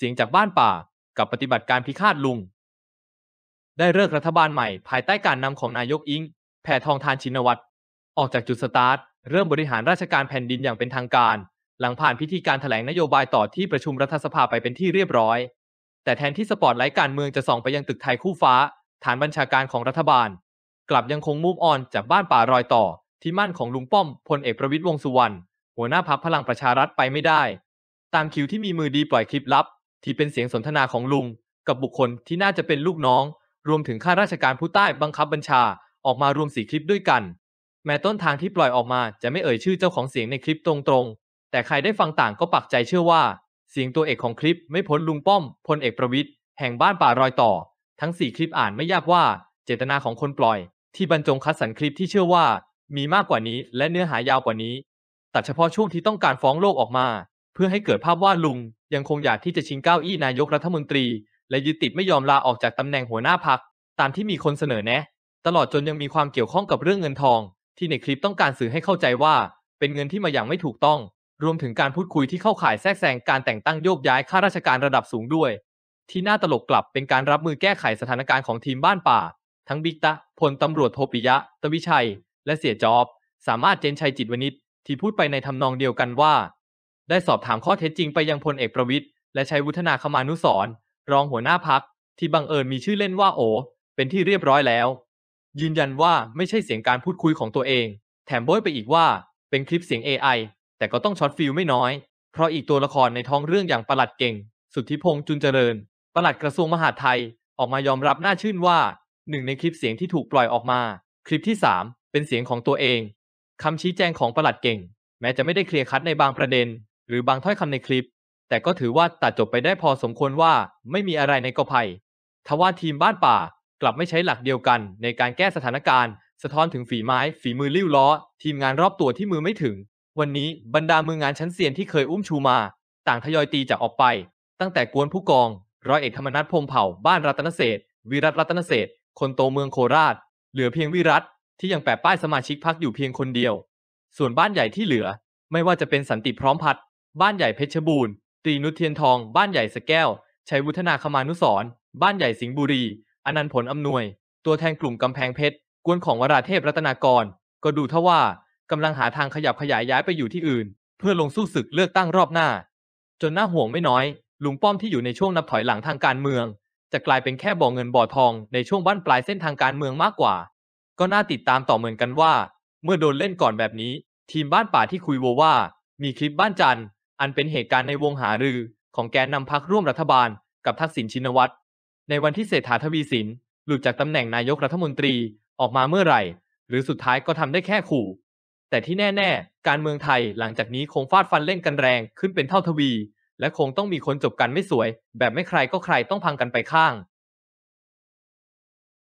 เสียงจากบ้านป่ากับปฏิบัติการพิฆาตลุง ได้เลิกรัฐบาลใหม่ภายใต้การนำของนายกอิงแผ่ทองทานชินวัตรออกจากจุดสตาร์ทเริ่มบริหารราชการแผ่นดินอย่างเป็นทางการ หลังผ่านพิธีการถแถลงนโยบายต่อที่ประชุมรัฐสภาไปเป็นที่เรียบร้อย แต่แทนที่สปอตไลท์การเมืองจะส่องไปยังตึกไทยคู่ฟ้า ฐานบัญชาการของรัฐบาล กลับยังคงมุ่งออนจากบ้านป่ารอยต่อ ที่มั่นของลุงป้อมพลเอกประวิตยวงสุวรรณหัวหน้าพักพลังประชารัฐไปไม่ได้ ตามคิวที่มีมือดีปล่อยคลิปลับที่เป็นเสียงสนทนาของลุง กับบุคคลที่น่าจะเป็นลูกน้อง รวมถึงข้าราชการผู้ใต้บังคับบัญชาออกมารวมสี่คลิปด้วยกัน แม้ต้นทางที่ปล่อยออกมา จะไม่เอ่ยชื่อเจ้าของเสียงในคลิปตรงๆ แต่ใครได้ฟังต่างก็ปักใจเชื่อว่า เสียงตัวเอกของคลิปไม่พ้นลุงป้อมพลเอกประวิตยแห่งบ้านป่ารอยต่อ ทั้งสี่คลิปอ่านไม่ยากว่า เจตนาของคนปล่อยที่บรรจงคัดสรรคลิปที่เชื่อว่า มีมากกว่านี้และเนื้อหายาวกว่านี้ตัดเฉพาะช่วงที่ต้องการฟ้องโลกออกมา เพื่อให้เกิดภาพว่าลุงยังคงอยากที่จะชิงเก้าอี้นายกรัฐมนตรี และยึดติดไม่ยอมลาออกจากตำแหน่งหัวหน้าพัก ตามที่มีคนเสนอแนะ ตลอดจนยังมีความเกี่ยวข้องกับเรื่องเงินทอง ที่ในคลิปต้องการสื่อให้เข้าใจว่า เป็นเงินที่มาอย่างไม่ถูกต้อง รวมถึงการพูดคุยที่เข้าข่ายแทรกแซงการแต่งตั้งโยกย้ายข้าราชการระดับสูงด้วย ที่น่าตลกกลับเป็นการรับมือแก้ไขสถานการณ์ของทีมบ้านป่า ทั้งบิ๊กตะพลตำรวจโทปิยะตวิชัย และเสียจอบ สามารถเจนชัยจิตวณิชที่พูดไปในทำนองเดียวกันว่าได้สอบถามข้อเท็จจริงไปยังพลเอกประวิตยและชัยวุฒนาคมานุสรรองหัวหน้าพักที่บังเอิญมีชื่อเล่นว่าโอเป็นที่เรียบร้อยแล้ว ยืนยันว่าไม่ใช่เสียงการพูดคุยของตัวเอง แถมโบยไปอีกว่า เป็นคลิปเสียง AI แต่ก็ต้องช็อตฟิลไม่น้อย เพราะอีกตัวละครในท้องเรื่องอย่างประหลัดเก่ง สุทธิพงษ์จุนเจริญประหลัดกระทรวงมหาดไทยออกมายอมรับหน้าชื่นว่าหนึ่งในคลิปเสียงที่ถูกปล่อยออกมา คลิปที่ 3 เป็นเสียงของตัวเองคำชี้แจงของประหลัดเก่ง แม้จะไม่ได้เคลียร์คัดในบางประเด็นหรือบางถ้อยคำในคลิป แต่ก็ถือว่าตัดจบไปได้พอสมควรว่าไม่มีอะไรในกอไผ่ทว่าทีมบ้านป่า กลับไม่ใช้หลักเดียวกัน ในการแก้สถานการณ์ สะท้อนถึงฝีไม้ ฝีมือลิ้วล้อ ทีมงานรอบตัวที่มือไม่ถึง วันนี้บรรดามืองานชั้นเซียนที่เคยอุ้มชูมา ต่างทยอยตีจากออกไป ตั้งแต่กวนผู้กอง ร้อยเอกธรรมนัฐพมเผ่าบ้านรัตนเศษวิรัตรัตนเศษคนโตเมืองโคราช เหลือเพียงวิรัต ที่ยังแปะป้ายสมาชิกพักอยู่เพียงคนเดียว ส่วนบ้านใหญ่ที่เหลือ ไม่ว่าจะเป็นสันติพร้อมพัฒน์บ้านใหญ่เพชรบูรณ์ตรีนุชเทียนทอง บ้านใหญ่สแก้วชัยวุฒนาคมานุสรบ้านใหญ่สิงห์บุรีอนันต์ผลอำนวย ตัวแทนกลุ่มกำแพงเพชรกวนของวราเทพรัตนากร ก็ดูทว่ากำลังหาทางขยับขยายย้ายไปอยู่ที่อื่น เพื่อลงสู้ศึกเลือกตั้งรอบหน้า จนน่าห่วงไม่น้อยลุงป้อมที่อยู่ในช่วงนับถอยหลังทางการเมือง จะกลายเป็นแค่บ่อเงินบ่อทองในช่วงบัานปลายเส้นทางการเมืองมากกว่า ก็น่าติดตามต่อเหมือนกันว่า เมื่อโดนเล่นก่อนแบบนี้ ทีมบ้านป่าที่คุยโวว่า มีคลิปบ้านจันทอันเป็นเหตุการณ์ในวงหารือของแกนนำพักร่วมรัฐบาลกับทักษิณชินวัตรในวันที่เศรษฐาทวีสินหลุดจากตำแหน่งนายกรัฐมนตรีออกมาเมื่อไหร่ หรือสุดท้ายก็ทำได้แค่ขู่แต่ที่แน่ๆ การเมืองไทยหลังจากนี้คงฟาดฟันเล่นกันแรงขึ้นเป็นเท่าทวี และคงต้องมีคนจบกันไม่สวย แบบไม่ใครก็ใครต้องพังกันไปข้าง